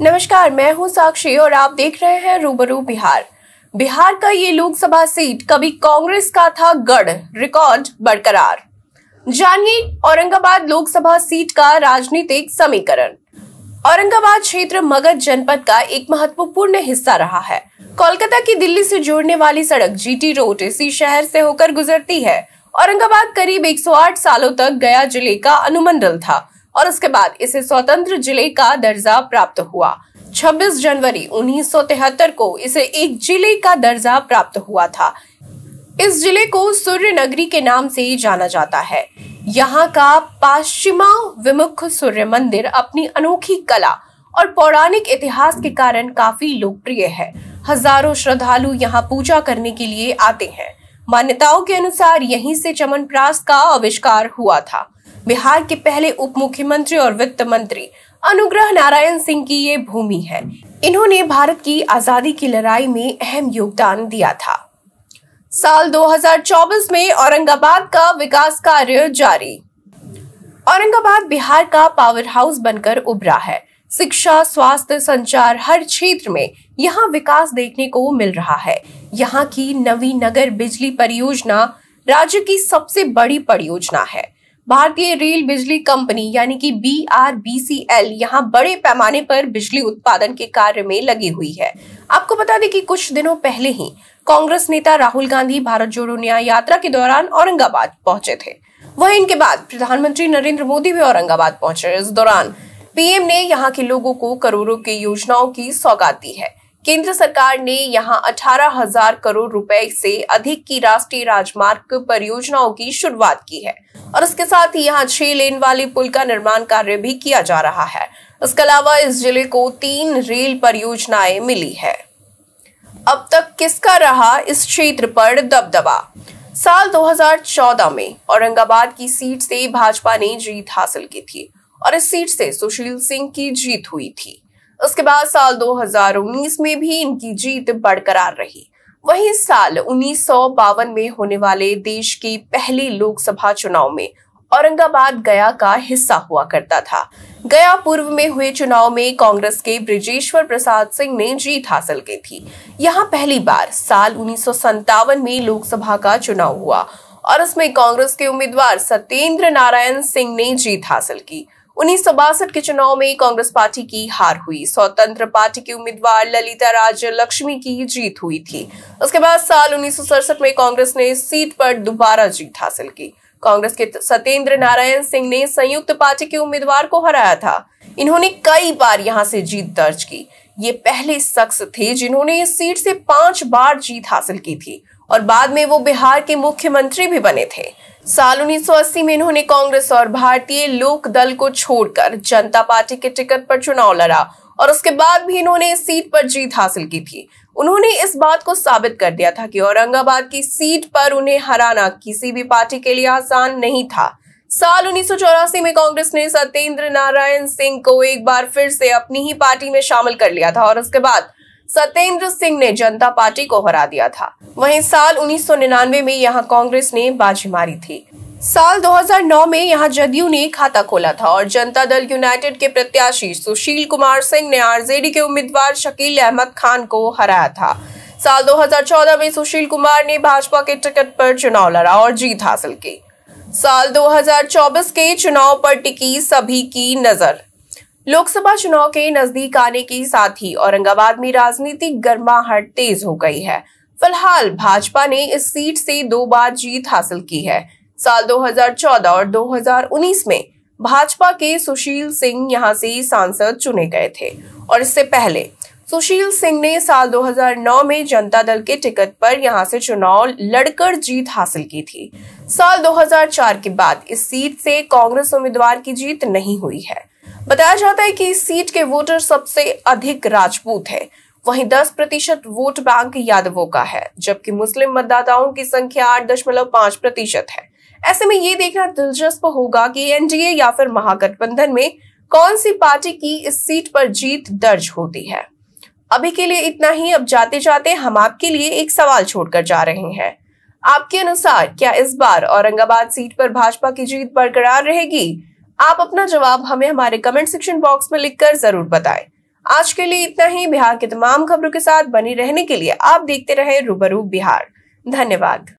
नमस्कार मैं हूं साक्षी और आप देख रहे हैं रूबरू बिहार बिहार का ये लोकसभा सीट कभी कांग्रेस का था गढ़ रिकॉर्ड बरकरार जानिए औरंगाबाद लोकसभा सीट का राजनीतिक समीकरण औरंगाबाद क्षेत्र मगध जनपद का एक महत्वपूर्ण हिस्सा रहा है कोलकाता की दिल्ली से जोड़ने वाली सड़क जीटी रोड इसी शहर से होकर गुजरती है औरंगाबाद करीब 108 सालों तक गया जिले का अनुमंडल था और उसके बाद इसे स्वतंत्र जिले का दर्जा प्राप्त हुआ 26 जनवरी 1973 को इसे एक जिले का दर्जा प्राप्त हुआ था इस जिले को सूर्य नगरी के नाम से जाना जाता है यहाँ का पश्चिमा विमुख सूर्य मंदिर अपनी अनोखी कला और पौराणिक इतिहास के कारण काफी लोकप्रिय है हजारों श्रद्धालु यहाँ पूजा करने के लिए आते हैं मान्यताओं के अनुसार यहीं से चमनप्रास का आविष्कार हुआ था बिहार के पहले उप मुख्यमंत्री और वित्त मंत्री अनुग्रह नारायण सिंह की ये भूमि है इन्होंने भारत की आजादी की लड़ाई में अहम योगदान दिया था साल 2024 में औरंगाबाद का विकास कार्य जारी औरंगाबाद बिहार का पावर हाउस बनकर उभरा है शिक्षा स्वास्थ्य संचार हर क्षेत्र में यहाँ विकास देखने को मिल रहा है यहाँ की नवी नगर बिजली परियोजना राज्य की सबसे बड़ी परियोजना है भारतीय रेल बिजली कंपनी यानी कि B R B C L यहाँ बड़े पैमाने पर बिजली उत्पादन के कार्य में लगी हुई है आपको बता दें कि कुछ दिनों पहले ही कांग्रेस नेता राहुल गांधी भारत जोड़ो न्याय यात्रा के दौरान औरंगाबाद पहुंचे थे वहीं इनके बाद प्रधानमंत्री नरेंद्र मोदी भी औरंगाबाद पहुंचे इस दौरान पीएम ने यहाँ के लोगों को करोड़ों की योजनाओं की सौगात दी है केंद्र सरकार ने यहां अठारह हजार करोड़ रुपए से अधिक की राष्ट्रीय राजमार्ग परियोजनाओं की शुरुआत की है और इसके साथ ही यहाँ छह लेन वाले पुल का निर्माण कार्य भी किया जा रहा है इसके अलावा इस जिले को तीन रेल परियोजनाएं मिली है अब तक किसका रहा इस क्षेत्र पर दबदबा साल 2014 में औरंगाबाद की सीट से भाजपा ने जीत हासिल की थी और इस सीट से सुशील सिंह की जीत हुई थी उसके बाद साल 2019 में भी इनकी जीत बरकरार रही वहीं साल उन्नीस में होने वाले देश के पहले लोकसभा चुनाव में औरंगाबाद गया का हिस्सा हुआ करता था गया पूर्व में हुए चुनाव में कांग्रेस के ब्रिजेश्वर प्रसाद सिंह ने जीत हासिल की थी यहाँ पहली बार साल उन्नीस में लोकसभा का चुनाव हुआ और उसमें कांग्रेस के उम्मीदवार सत्येंद्र नारायण सिंह ने जीत हासिल की उन्नीस के चुनाव में कांग्रेस पार्टी की हार हुई स्वतंत्र पार्टी की उम्मीदवार ललिता राज लक्ष्मी की जीत हुई थी उसके बाद साल उन्नीस में कांग्रेस ने सीट पर दोबारा जीत हासिल की कांग्रेस के सत्येंद्र नारायण सिंह ने संयुक्त पार्टी के उम्मीदवार को हराया था इन्होंने कई बार यहां से जीत दर्ज की ये पहले शख्स थे जिन्होंने इस सीट से पांच बार जीत हासिल की थी और बाद में वो बिहार के मुख्यमंत्री भी बने थे साल 1980 में इन्होंने कांग्रेस और भारतीय लोक दल को छोड़कर जनता पार्टी के टिकट पर चुनाव लड़ा और उसके बाद भी इन्होंने इस सीट पर जीत हासिल की थी उन्होंने इस बात को साबित कर दिया था कि औरंगाबाद की सीट पर उन्हें हराना किसी भी पार्टी के लिए आसान नहीं था साल उन्नीस में कांग्रेस ने सत्येंद्र नारायण सिंह को एक बार फिर से अपनी ही पार्टी में शामिल कर लिया था और उसके बाद सत्येंद्र सिंह ने जनता पार्टी को हरा दिया था वहीं साल 1999 में यहां कांग्रेस ने बाजी मारी थी साल 2009 में यहां जदयू ने खाता खोला था और जनता दल यूनाइटेड के प्रत्याशी सुशील कुमार सिंह ने आरजेडी के उम्मीदवार शकील अहमद खान को हराया था साल 2014 में सुशील कुमार ने भाजपा के टिकट पर चुनाव लड़ा और जीत हासिल की साल 2024 के चुनाव पर टिकी सभी की नजर लोकसभा चुनाव के नजदीक आने के साथ ही औरंगाबाद में राजनीतिक गर्माहट तेज हो गई है फिलहाल भाजपा ने इस सीट से दो बार जीत हासिल की है साल 2014 और 2019 में भाजपा के सुशील सिंह यहां से सांसद चुने गए थे और इससे पहले सुशील सिंह ने साल 2009 में जनता दल के टिकट पर यहां से चुनाव लड़कर जीत हासिल की थी साल 2004 के बाद इस सीट से कांग्रेस उम्मीदवार की जीत नहीं हुई है बताया जाता है कि इस सीट के वोटर सबसे अधिक राजपूत है वहीं 10 प्रतिशत वोट बैंक यादवों का है जबकि मुस्लिम मतदाताओं की संख्या आठ दशमलव पांच प्रतिशत है ऐसे में ये देखना दिलचस्प होगा कि एनडीए या फिर महागठबंधन में कौन सी पार्टी की इस सीट पर जीत दर्ज होती है अभी के लिए इतना ही अब जाते जाते हम आपके लिए एक सवाल छोड़कर जा रहे हैं आपके अनुसार क्या इस बार औरंगाबाद सीट पर भाजपा की जीत बरकरार रहेगी आप अपना जवाब हमें हमारे कमेंट सेक्शन बॉक्स में लिखकर जरूर बताएं। आज के लिए इतना ही बिहार के तमाम खबरों के साथ बनी रहने के लिए आप देखते रहे रूबरू बिहार धन्यवाद